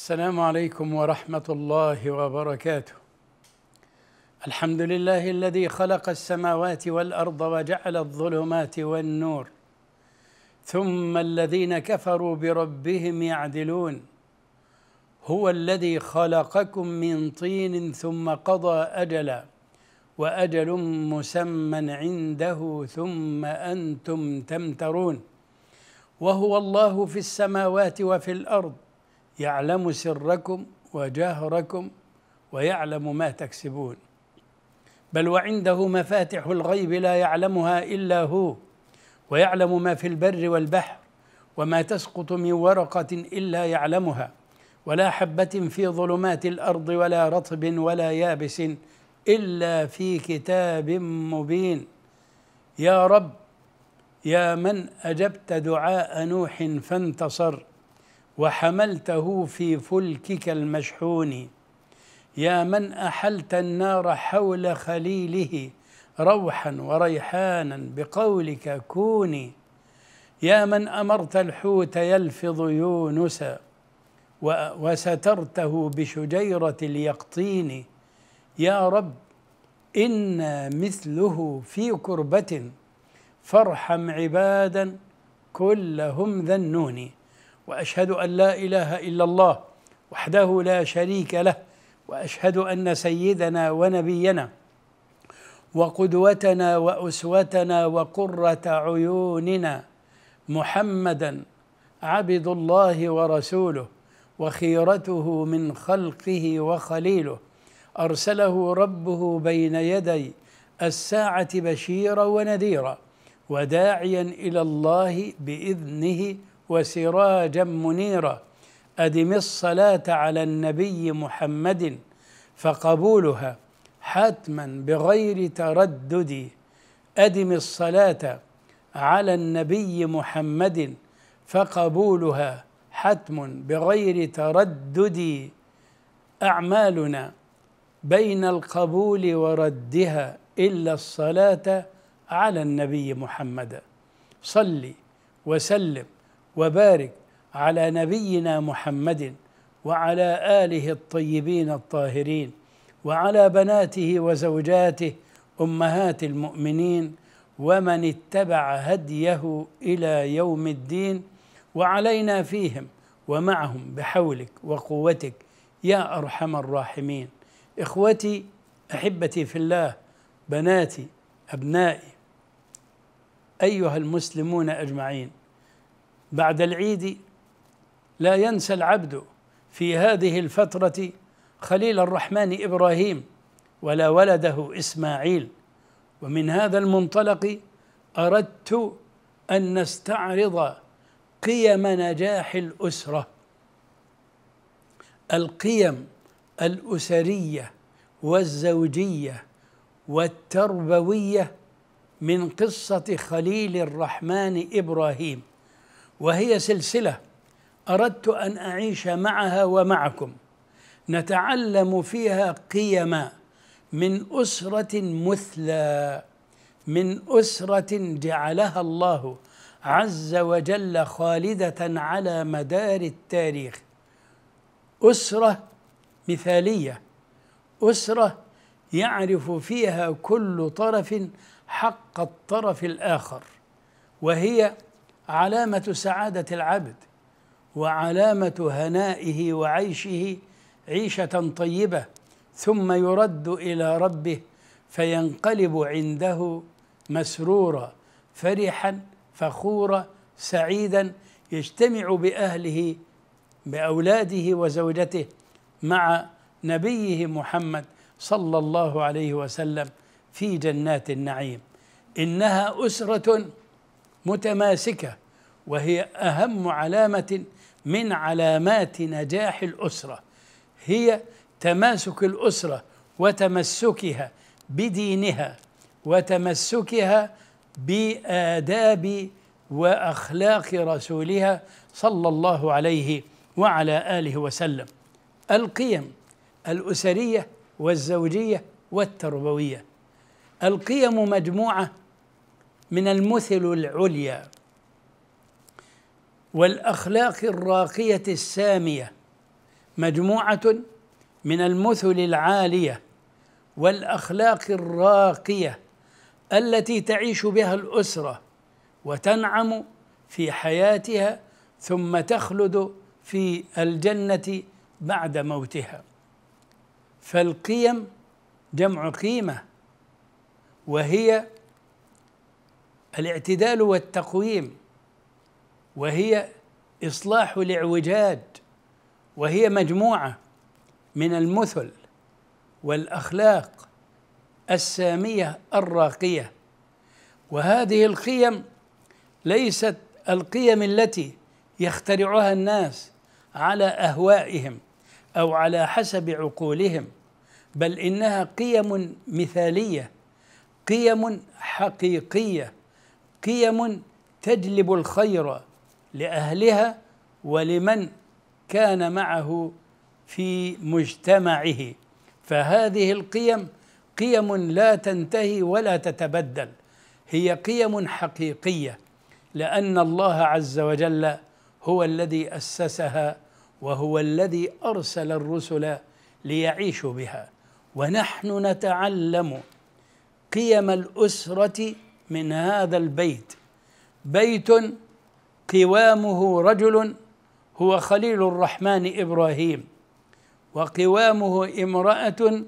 السلام عليكم ورحمه الله وبركاته الحمد لله الذي خلق السماوات والارض وجعل الظلمات والنور ثم الذين كفروا بربهم يعدلون هو الذي خلقكم من طين ثم قضى اجلا واجل مسمى عنده ثم انتم تمترون وهو الله في السماوات وفي الارض يعلم سركم وجهركم ويعلم ما تكسبون بل وعنده مفاتح الغيب لا يعلمها الا هو ويعلم ما في البر والبحر وما تسقط من ورقه الا يعلمها ولا حبه في ظلمات الارض ولا رطب ولا يابس الا في كتاب مبين يا رب يا من اجبت دعاء نوح فانتصر وحملته في فلكك المشحون يا من احلت النار حول خليله روحا وريحانا بقولك كوني يا من امرت الحوت يلفظ يونس وسترته بشجيره اليقطين يا رب انا مثله في كربه فارحم عبادا كلهم ذنوني واشهد ان لا اله الا الله وحده لا شريك له واشهد ان سيدنا ونبينا وقدوتنا واسوتنا وقره عيوننا محمدا عبد الله ورسوله وخيرته من خلقه وخليله ارسله ربه بين يدي الساعه بشيرا ونذيرا وداعيا الى الله باذنه وسراجا منيرا أدم الصلاة على النبي محمد فقبولها حتما بغير تردد أدم الصلاة على النبي محمد فقبولها حتم بغير تردد أعمالنا بين القبول وردها إلا الصلاة على النبي محمد صل وسلم وبارك على نبينا محمد وعلى اله الطيبين الطاهرين وعلى بناته وزوجاته امهات المؤمنين ومن اتبع هديه الى يوم الدين وعلينا فيهم ومعهم بحولك وقوتك يا ارحم الراحمين اخوتي احبتي في الله بناتي ابنائي ايها المسلمون اجمعين بعد العيد لا ينسى العبد في هذه الفترة خليل الرحمن إبراهيم ولا ولده إسماعيل ومن هذا المنطلق أردت أن نستعرض قيم نجاح الأسرة القيم الأسرية والزوجية والتربوية من قصة خليل الرحمن إبراهيم وهي سلسله اردت ان اعيش معها ومعكم نتعلم فيها قيما من اسره مثلى من اسره جعلها الله عز وجل خالده على مدار التاريخ اسره مثاليه اسره يعرف فيها كل طرف حق الطرف الاخر وهي علامة سعادة العبد وعلامة هنائه وعيشه عيشة طيبة ثم يرد إلى ربه فينقلب عنده مسرورا فرحا فخورا سعيدا يجتمع بأهله بأولاده وزوجته مع نبيه محمد صلى الله عليه وسلم في جنات النعيم إنها أسرة متماسكه وهي اهم علامه من علامات نجاح الاسره هي تماسك الاسره وتمسكها بدينها وتمسكها باداب واخلاق رسولها صلى الله عليه وعلى اله وسلم القيم الاسريه والزوجيه والتربويه القيم مجموعه من المثل العليا والاخلاق الراقيه الساميه مجموعه من المثل العاليه والاخلاق الراقيه التي تعيش بها الاسره وتنعم في حياتها ثم تخلد في الجنه بعد موتها فالقيم جمع قيمه وهي الاعتدال والتقويم وهي إصلاح الاعوجاج وهي مجموعة من المثل والأخلاق السامية الراقية وهذه القيم ليست القيم التي يخترعها الناس على أهوائهم أو على حسب عقولهم بل إنها قيم مثالية قيم حقيقيه قيم تجلب الخير لأهلها ولمن كان معه في مجتمعه فهذه القيم قيم لا تنتهي ولا تتبدل هي قيم حقيقيه لان الله عز وجل هو الذي اسسها وهو الذي ارسل الرسل ليعيشوا بها ونحن نتعلم قيم الاسره من هذا البيت بيت قوامه رجل هو خليل الرحمن ابراهيم وقوامه امراه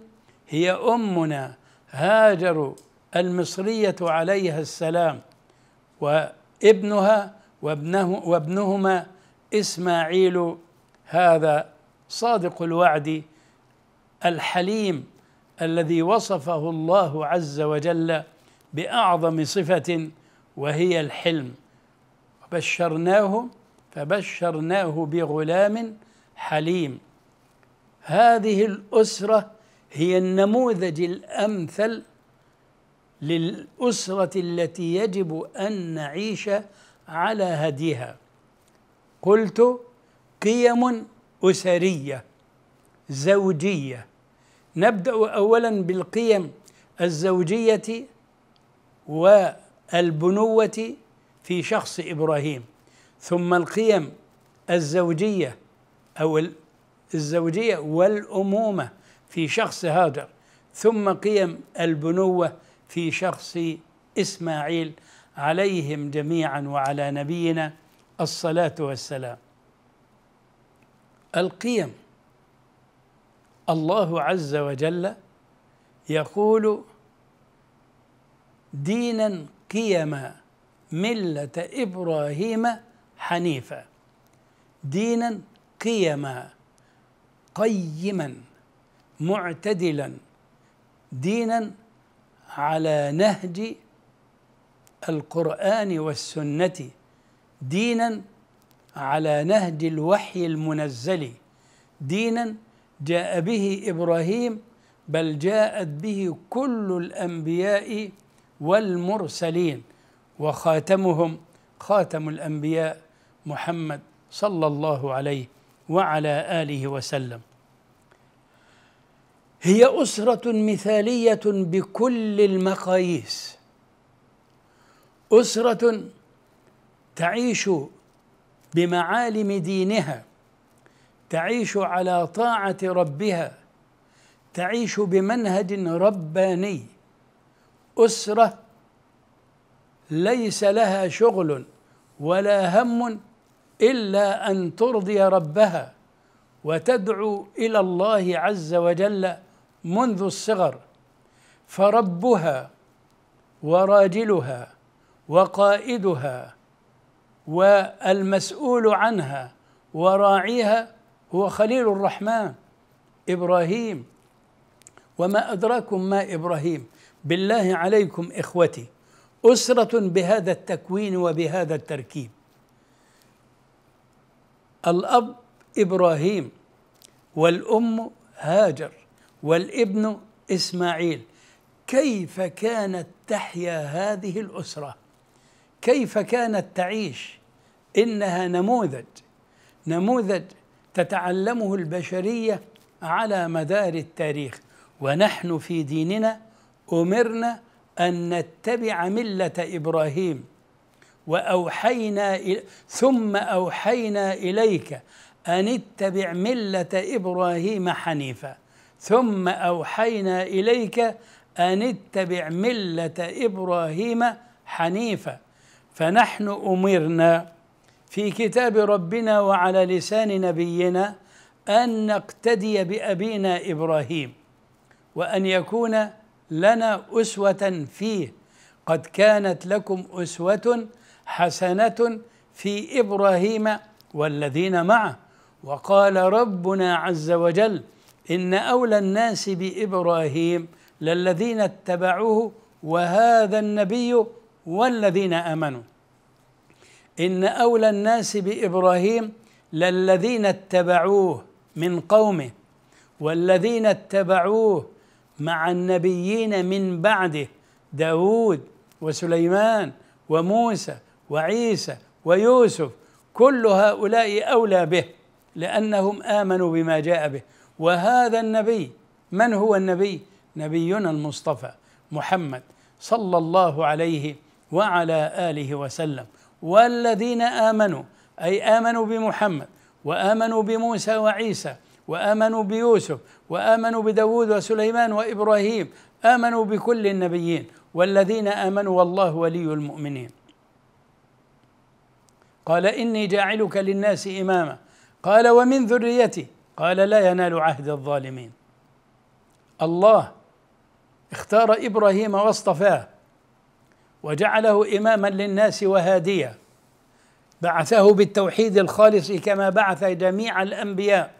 هي امنا هاجر المصريه عليها السلام وابنها وابنه وابنهما اسماعيل هذا صادق الوعد الحليم الذي وصفه الله عز وجل باعظم صفه وهي الحلم بشرناه فبشرناه بغلام حليم هذه الاسره هي النموذج الامثل للاسره التي يجب ان نعيش على هديها قلت قيم اسريه زوجيه نبدا اولا بالقيم الزوجيه والبنوة في شخص إبراهيم ثم القيم الزوجية أو الزوجية والأمومة في شخص هاجر ثم قيم البنوة في شخص إسماعيل عليهم جميعا وعلى نبينا الصلاة والسلام القيم الله عز وجل يقول دينا قيما ملة إبراهيم حنيفا دينا قيما قيما معتدلا دينا على نهج القرآن والسنة دينا على نهج الوحي المنزل دينا جاء به إبراهيم بل جاءت به كل الأنبياء والمرسلين وخاتمهم خاتم الانبياء محمد صلى الله عليه وعلى اله وسلم هي اسره مثاليه بكل المقاييس اسره تعيش بمعالم دينها تعيش على طاعه ربها تعيش بمنهج رباني أسرة ليس لها شغل ولا هم إلا أن ترضي ربها وتدعو إلى الله عز وجل منذ الصغر فربها وراجلها وقائدها والمسؤول عنها وراعيها هو خليل الرحمن ابراهيم وما ادراكم ما ابراهيم بالله عليكم اخوتي اسره بهذا التكوين وبهذا التركيب الاب ابراهيم والام هاجر والابن اسماعيل كيف كانت تحيا هذه الاسره كيف كانت تعيش انها نموذج نموذج تتعلمه البشريه على مدار التاريخ ونحن في ديننا امرنا ان نتبع مله ابراهيم واوحينا إل... ثم اوحينا اليك ان اتبع مله ابراهيم حنيفا ثم اوحينا اليك ان اتبع مله ابراهيم حنيفا فنحن امرنا في كتاب ربنا وعلى لسان نبينا ان نقتدي بابينا ابراهيم وان يكون لنا أسوة فيه قد كانت لكم أسوة حسنة في إبراهيم والذين معه وقال ربنا عز وجل إن أولى الناس بإبراهيم للذين اتبعوه وهذا النبي والذين آمنوا إن أولى الناس بإبراهيم للذين اتبعوه من قومه والذين اتبعوه مع النبيين من بعده داود وسليمان وموسى وعيسى ويوسف كل هؤلاء أولى به لأنهم آمنوا بما جاء به وهذا النبي من هو النبي؟ نبينا المصطفى محمد صلى الله عليه وعلى آله وسلم والذين آمنوا أي آمنوا بمحمد وآمنوا بموسى وعيسى وآمنوا بيوسف وآمنوا بداود وسليمان وإبراهيم آمنوا بكل النبيين والذين آمنوا والله ولي المؤمنين قال إني جاعلك للناس إماما قال ومن ذريتي قال لا ينال عهد الظالمين الله اختار إبراهيم واصطفاه وجعله إماما للناس وهاديا بعثه بالتوحيد الخالص كما بعث جميع الأنبياء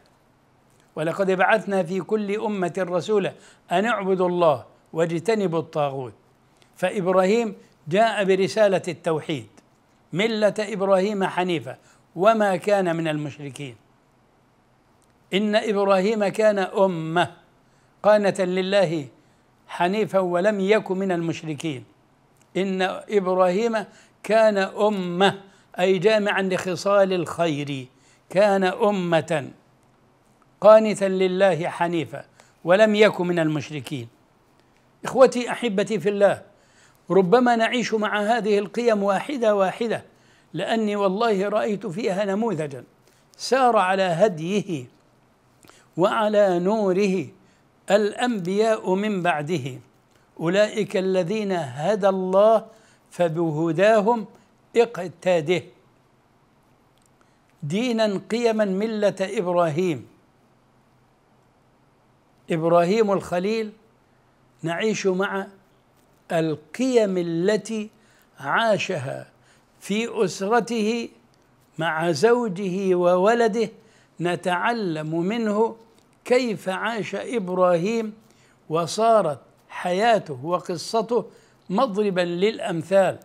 ولقد بعثنا في كل أمة رسولا أن اعبدوا الله واجتنبوا الطاغوت فإبراهيم جاء برسالة التوحيد ملة إبراهيم حنيفة وما كان من المشركين إن إبراهيم كان أمة قانة لله حنيفا ولم يكن من المشركين إن إبراهيم كان أمة أي جامعا لخصال الخير كان أمة قانتا لله حنيفا ولم يك من المشركين اخوتي احبتي في الله ربما نعيش مع هذه القيم واحده واحده لاني والله رايت فيها نموذجا سار على هديه وعلى نوره الانبياء من بعده اولئك الذين هدى الله فبهداهم اقتاده دينا قيما مله ابراهيم ابراهيم الخليل نعيش مع القيم التي عاشها في اسرته مع زوجه وولده نتعلم منه كيف عاش ابراهيم وصارت حياته وقصته مضربا للامثال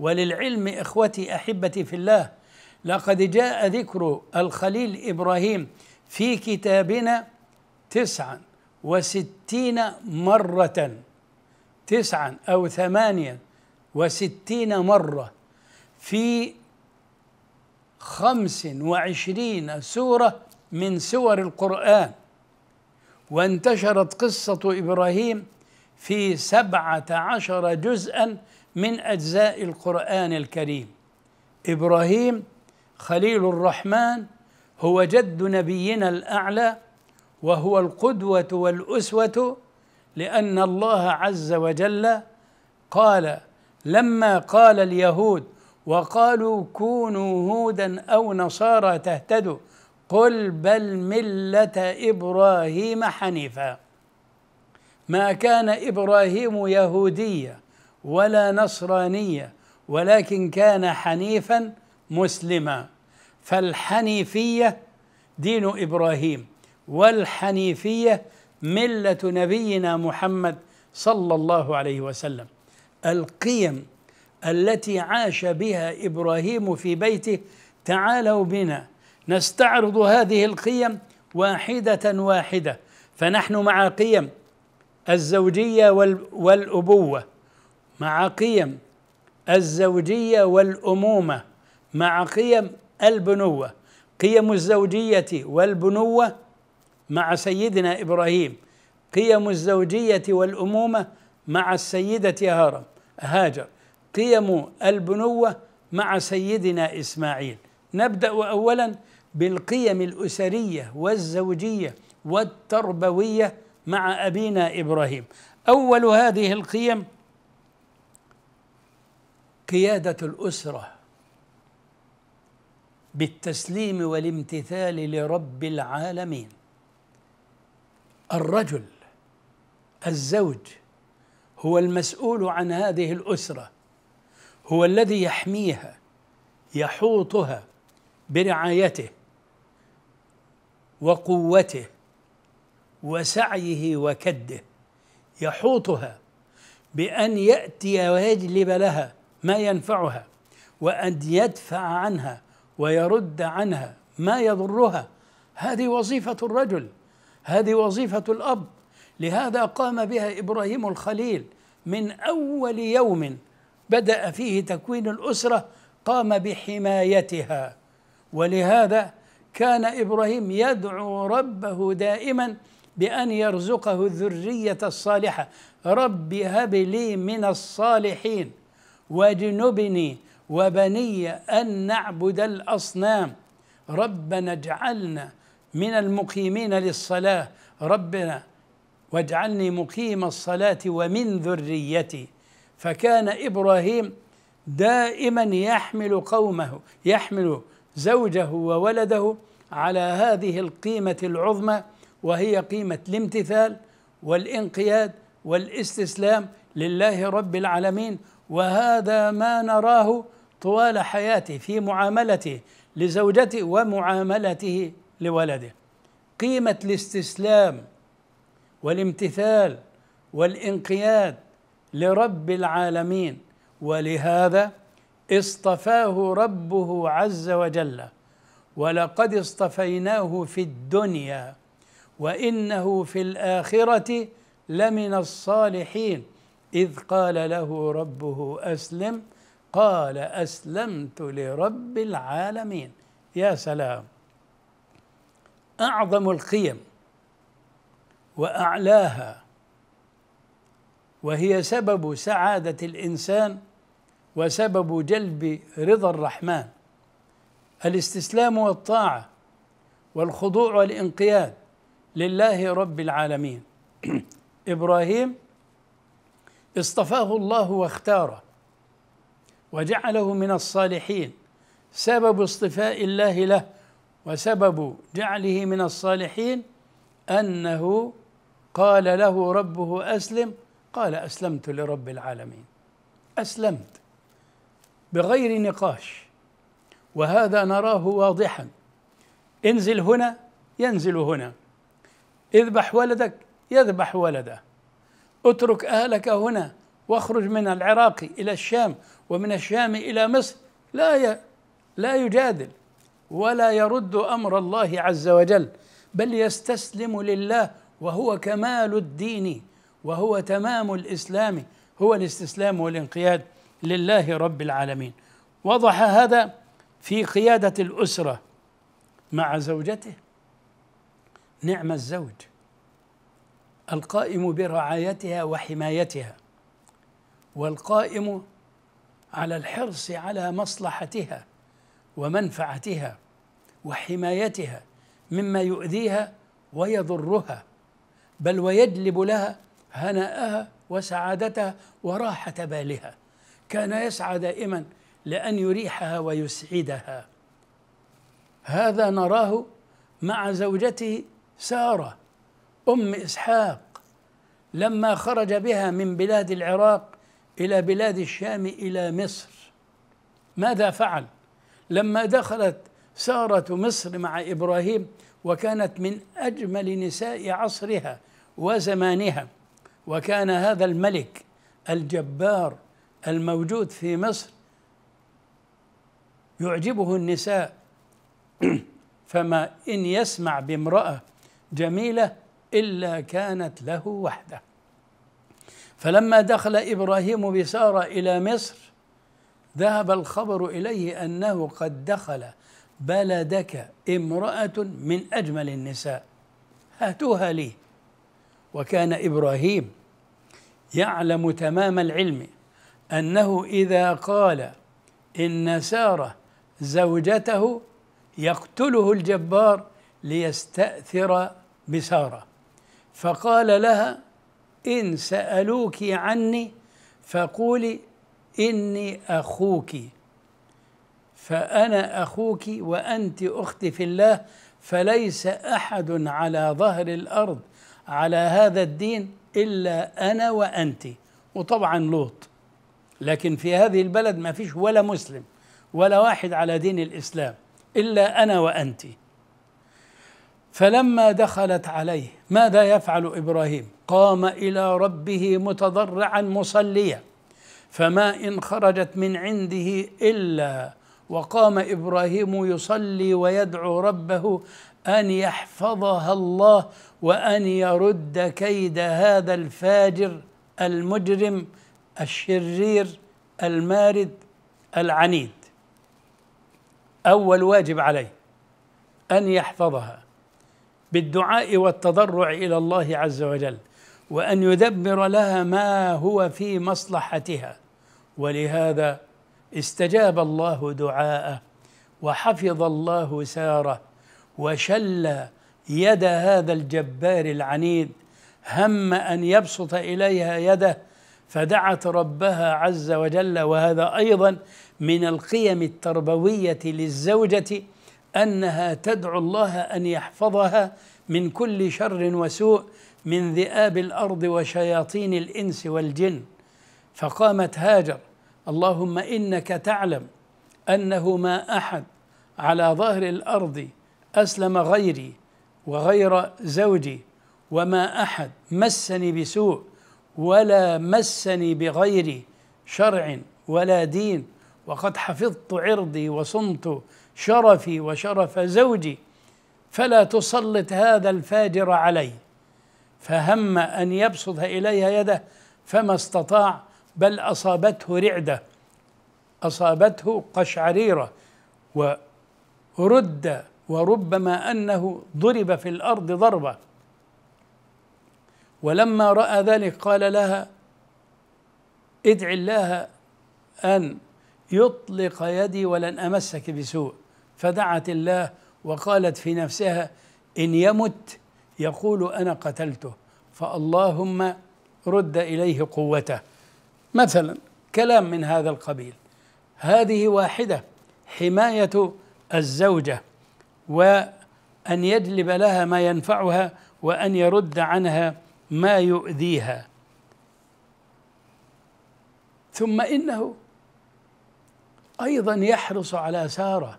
وللعلم اخوتي احبتي في الله لقد جاء ذكر الخليل ابراهيم في كتابنا تسعا وستين مرة تسعا أو ثمانيا وستين مرة في خمس وعشرين سورة من سور القرآن وانتشرت قصة إبراهيم في سبعة عشر جزءا من أجزاء القرآن الكريم إبراهيم خليل الرحمن هو جد نبينا الأعلى وهو القدوه والاسوه لان الله عز وجل قال لما قال اليهود وقالوا كونوا هودا او نصارى تهتدوا قل بل مله ابراهيم حنيفا ما كان ابراهيم يهوديا ولا نصرانيا ولكن كان حنيفا مسلما فالحنيفيه دين ابراهيم والحنيفية ملة نبينا محمد صلى الله عليه وسلم القيم التي عاش بها إبراهيم في بيته تعالوا بنا نستعرض هذه القيم واحدة واحدة فنحن مع قيم الزوجية والأبوة مع قيم الزوجية والأمومة مع قيم البنوة قيم الزوجية والبنوة مع سيدنا إبراهيم قيم الزوجية والأمومة مع السيدة هارم هاجر قيم البنوة مع سيدنا إسماعيل نبدأ أولا بالقيم الأسرية والزوجية والتربوية مع أبينا إبراهيم أول هذه القيم قيادة الأسرة بالتسليم والامتثال لرب العالمين الرجل الزوج هو المسؤول عن هذه الاسره هو الذي يحميها يحوطها برعايته وقوته وسعيه وكده يحوطها بان ياتي ويجلب لها ما ينفعها وان يدفع عنها ويرد عنها ما يضرها هذه وظيفه الرجل هذه وظيفة الأب لهذا قام بها إبراهيم الخليل من أول يوم بدأ فيه تكوين الأسرة قام بحمايتها ولهذا كان إبراهيم يدعو ربه دائما بأن يرزقه الذرية الصالحة رب هب لي من الصالحين واجنبني وبني أن نعبد الأصنام ربنا اجعلنا من المقيمين للصلاة ربنا واجعلني مقيم الصلاة ومن ذريتي فكان إبراهيم دائما يحمل قومه يحمل زوجه وولده على هذه القيمة العظمى وهي قيمة الامتثال والانقياد والاستسلام لله رب العالمين وهذا ما نراه طوال حياته في معاملته لزوجته ومعاملته لولده قيمة الاستسلام والامتثال والانقياد لرب العالمين ولهذا اصطفاه ربه عز وجل ولقد اصطفيناه في الدنيا وانه في الاخره لمن الصالحين اذ قال له ربه اسلم قال اسلمت لرب العالمين يا سلام اعظم القيم واعلاها وهي سبب سعاده الانسان وسبب جلب رضا الرحمن الاستسلام والطاعه والخضوع والانقياد لله رب العالمين ابراهيم اصطفاه الله واختاره وجعله من الصالحين سبب اصطفاء الله له وسبب جعله من الصالحين أنه قال له ربه أسلم قال أسلمت لرب العالمين أسلمت بغير نقاش وهذا نراه واضحا انزل هنا ينزل هنا اذبح ولدك يذبح ولده اترك اهلك هنا واخرج من العراق الى الشام ومن الشام الى مصر لا لا يجادل ولا يرد امر الله عز وجل بل يستسلم لله وهو كمال الدين وهو تمام الاسلام هو الاستسلام والانقياد لله رب العالمين وضح هذا في قياده الاسره مع زوجته نعم الزوج القائم برعايتها وحمايتها والقائم على الحرص على مصلحتها ومنفعتها وحمايتها مما يؤذيها ويضرها بل ويجلب لها هناءها وسعادتها وراحة بالها كان يسعى دائما لأن يريحها ويسعدها هذا نراه مع زوجته سارة أم إسحاق لما خرج بها من بلاد العراق إلى بلاد الشام إلى مصر ماذا فعل؟ لما دخلت سارة مصر مع إبراهيم وكانت من أجمل نساء عصرها وزمانها وكان هذا الملك الجبار الموجود في مصر يعجبه النساء فما إن يسمع بامرأة جميلة إلا كانت له وحده فلما دخل إبراهيم بسارة إلى مصر ذهب الخبر إليه أنه قد دخل بلدك امرأة من أجمل النساء هاتوها لي وكان إبراهيم يعلم تمام العلم أنه إذا قال إن سارة زوجته يقتله الجبار ليستأثر بسارة فقال لها إن سألوك عني فقولي إني أخوك فأنا أخوك وأنت أختي في الله فليس أحد على ظهر الأرض على هذا الدين إلا أنا وأنت وطبعا لوط لكن في هذه البلد ما فيش ولا مسلم ولا واحد على دين الإسلام إلا أنا وأنت فلما دخلت عليه ماذا يفعل إبراهيم قام إلى ربه متضرعا مصليا فما إن خرجت من عنده إلا وقام إبراهيم يصلي ويدعو ربه أن يحفظها الله وأن يرد كيد هذا الفاجر المجرم الشرير المارد العنيد أول واجب عليه أن يحفظها بالدعاء والتضرع إلى الله عز وجل وأن يدبر لها ما هو في مصلحتها ولهذا استجاب الله دعاءه وحفظ الله ساره وشل يد هذا الجبار العنيد هم ان يبسط اليها يده فدعت ربها عز وجل وهذا ايضا من القيم التربويه للزوجه انها تدعو الله ان يحفظها من كل شر وسوء من ذئاب الارض وشياطين الانس والجن فقامت هاجر اللهم انك تعلم انه ما احد على ظهر الارض اسلم غيري وغير زوجي وما احد مسني بسوء ولا مسني بغير شرع ولا دين وقد حفظت عرضي وصمت شرفي وشرف زوجي فلا تسلط هذا الفاجر علي فهم ان يبسط اليها يده فما استطاع بل أصابته رعدة أصابته قشعريرة ورد وربما أنه ضرب في الأرض ضربة ولما رأى ذلك قال لها ادع الله أن يطلق يدي ولن أمسك بسوء فدعت الله وقالت في نفسها إن يمت يقول أنا قتلته فاللهم رد إليه قوته مثلا كلام من هذا القبيل هذه واحدة حماية الزوجة وأن يجلب لها ما ينفعها وأن يرد عنها ما يؤذيها ثم إنه أيضا يحرص على سارة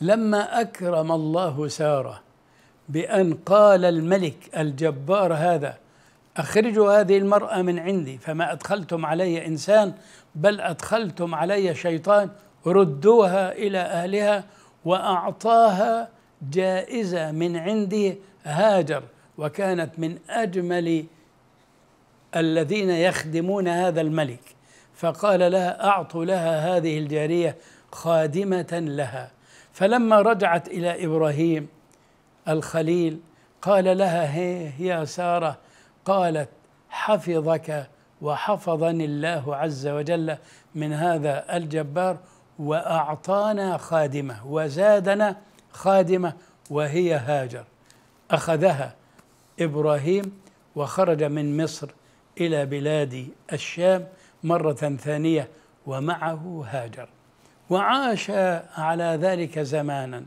لما أكرم الله سارة بأن قال الملك الجبار هذا أخرجوا هذه المرأة من عندي فما أدخلتم علي إنسان بل أدخلتم علي شيطان ردوها إلى أهلها وأعطاها جائزة من عندي هاجر وكانت من أجمل الذين يخدمون هذا الملك فقال لها أعطوا لها هذه الجارية خادمة لها فلما رجعت إلى إبراهيم الخليل قال لها هي يا ساره قالت حفظك وحفظني الله عز وجل من هذا الجبار واعطانا خادمه وزادنا خادمه وهي هاجر اخذها ابراهيم وخرج من مصر الى بلاد الشام مره ثانيه ومعه هاجر وعاش على ذلك زمانا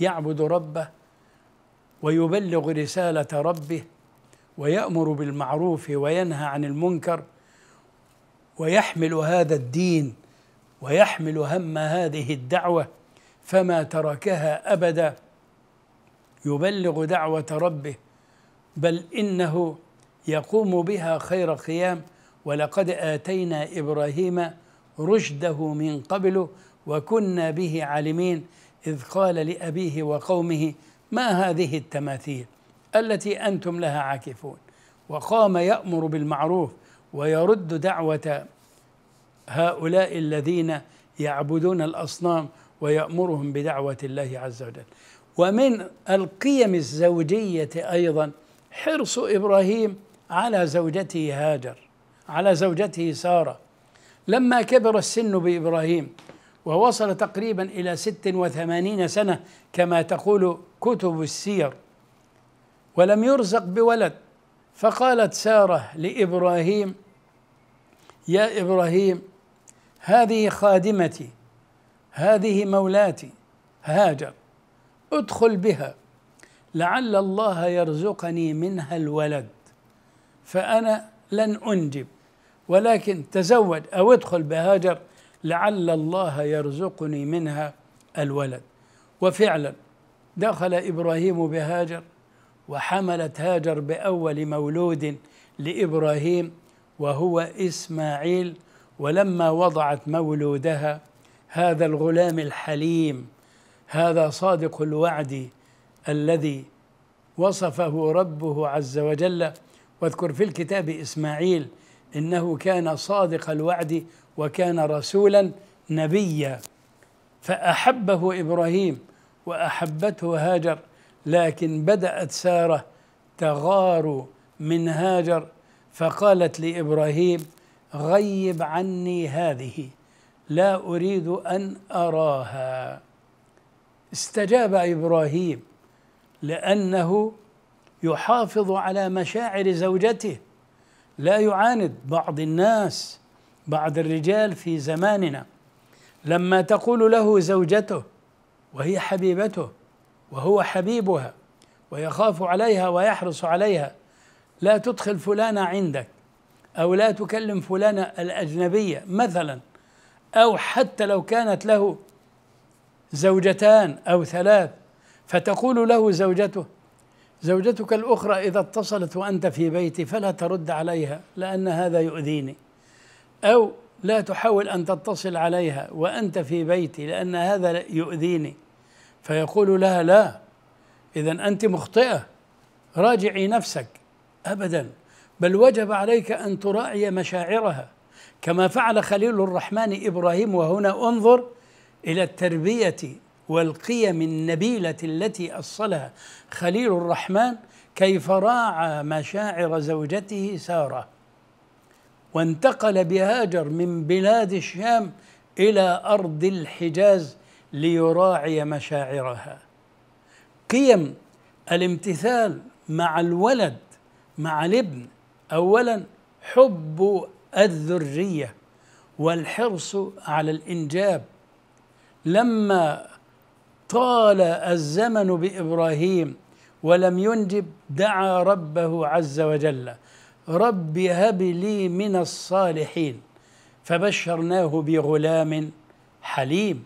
يعبد ربه ويبلغ رساله ربه ويأمر بالمعروف وينهى عن المنكر ويحمل هذا الدين ويحمل هم هذه الدعوة فما تركها أبدا يبلغ دعوة ربه بل إنه يقوم بها خير قيام ولقد آتينا إبراهيم رشده من قبل وكنا به عالمين إذ قال لأبيه وقومه ما هذه التماثيل التي أنتم لها عاكفون وقام يأمر بالمعروف ويرد دعوة هؤلاء الذين يعبدون الأصنام ويأمرهم بدعوة الله عز وجل ومن القيم الزوجية أيضا حرص إبراهيم على زوجته هاجر على زوجته سارة لما كبر السن بإبراهيم ووصل تقريبا إلى ست وثمانين سنة كما تقول كتب السير ولم يرزق بولد فقالت ساره لابراهيم يا ابراهيم هذه خادمتي هذه مولاتي هاجر ادخل بها لعل الله يرزقني منها الولد فانا لن انجب ولكن تزوج او ادخل بهاجر لعل الله يرزقني منها الولد وفعلا دخل ابراهيم بهاجر وحملت هاجر باول مولود لابراهيم وهو اسماعيل ولما وضعت مولودها هذا الغلام الحليم هذا صادق الوعد الذي وصفه ربه عز وجل واذكر في الكتاب اسماعيل انه كان صادق الوعد وكان رسولا نبيا فاحبه ابراهيم واحبته هاجر لكن بدأت سارة تغار من هاجر فقالت لإبراهيم غيب عني هذه لا أريد أن أراها استجاب إبراهيم لأنه يحافظ على مشاعر زوجته لا يعاند بعض الناس بعض الرجال في زماننا لما تقول له زوجته وهي حبيبته وهو حبيبها ويخاف عليها ويحرص عليها لا تدخل فلانة عندك أو لا تكلم فلانة الأجنبية مثلا أو حتى لو كانت له زوجتان أو ثلاث فتقول له زوجته زوجتك الأخرى إذا اتصلت وأنت في بيتي فلا ترد عليها لأن هذا يؤذيني أو لا تحاول أن تتصل عليها وأنت في بيتي لأن هذا يؤذيني فيقول لها لا إذا أنت مخطئة راجعي نفسك أبدا بل وجب عليك أن تراعي مشاعرها كما فعل خليل الرحمن إبراهيم وهنا انظر إلى التربية والقيم النبيلة التي أصلها خليل الرحمن كيف راعى مشاعر زوجته ساره وانتقل بهاجر من بلاد الشام الى ارض الحجاز ليراعي مشاعرها قيم الامتثال مع الولد مع الابن اولا حب الذريه والحرص على الانجاب لما طال الزمن بابراهيم ولم ينجب دعا ربه عز وجل رب هب لي من الصالحين فبشرناه بغلام حليم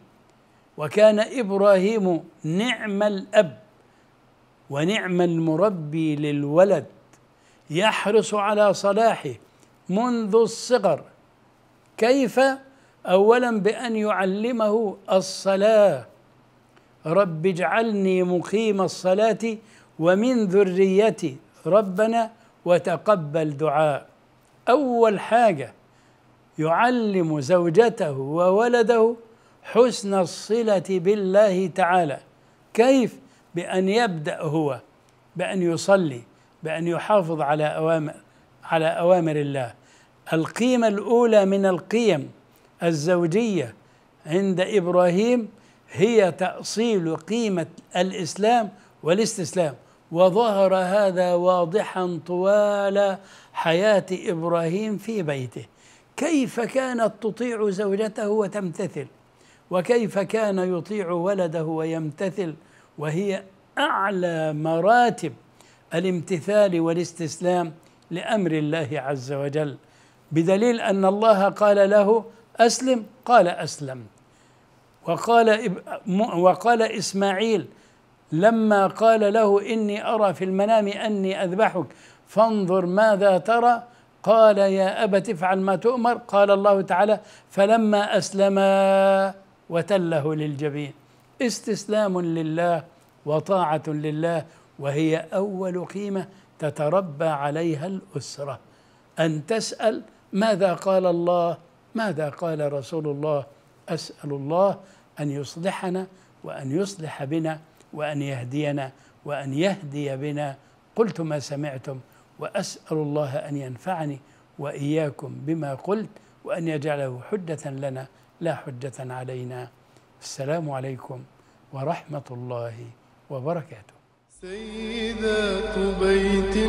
وكان إبراهيم نعم الأب ونعم المربي للولد يحرص على صلاحه منذ الصغر كيف اولا بان يعلمه الصلاه رب اجعلني مقيم الصلاه ومن ذريتي ربنا وتقبل دعاء اول حاجه يعلم زوجته وولده حسن الصله بالله تعالى كيف بان يبدا هو بان يصلي بان يحافظ على اوامر على اوامر الله القيمه الاولى من القيم الزوجيه عند ابراهيم هي تاصيل قيمه الاسلام والاستسلام وظهر هذا واضحا طوال حياه ابراهيم في بيته كيف كانت تطيع زوجته وتمتثل وكيف كان يطيع ولده ويمتثل وهي اعلى مراتب الامتثال والاستسلام لامر الله عز وجل بدليل ان الله قال له اسلم قال اسلم وقال وقال اسماعيل لما قال له اني ارى في المنام اني اذبحك فانظر ماذا ترى قال يا ابت افعل ما تؤمر قال الله تعالى فلما اسلما وتله للجبين استسلام لله وطاعه لله وهي اول قيمه تتربى عليها الاسره ان تسال ماذا قال الله ماذا قال رسول الله اسال الله ان يصلحنا وان يصلح بنا وان يهدينا وان يهدي بنا قلت ما سمعتم واسال الله ان ينفعني واياكم بما قلت وان يجعله حجه لنا لا حجة علينا السلام عليكم ورحمة الله وبركاته سيدات بيت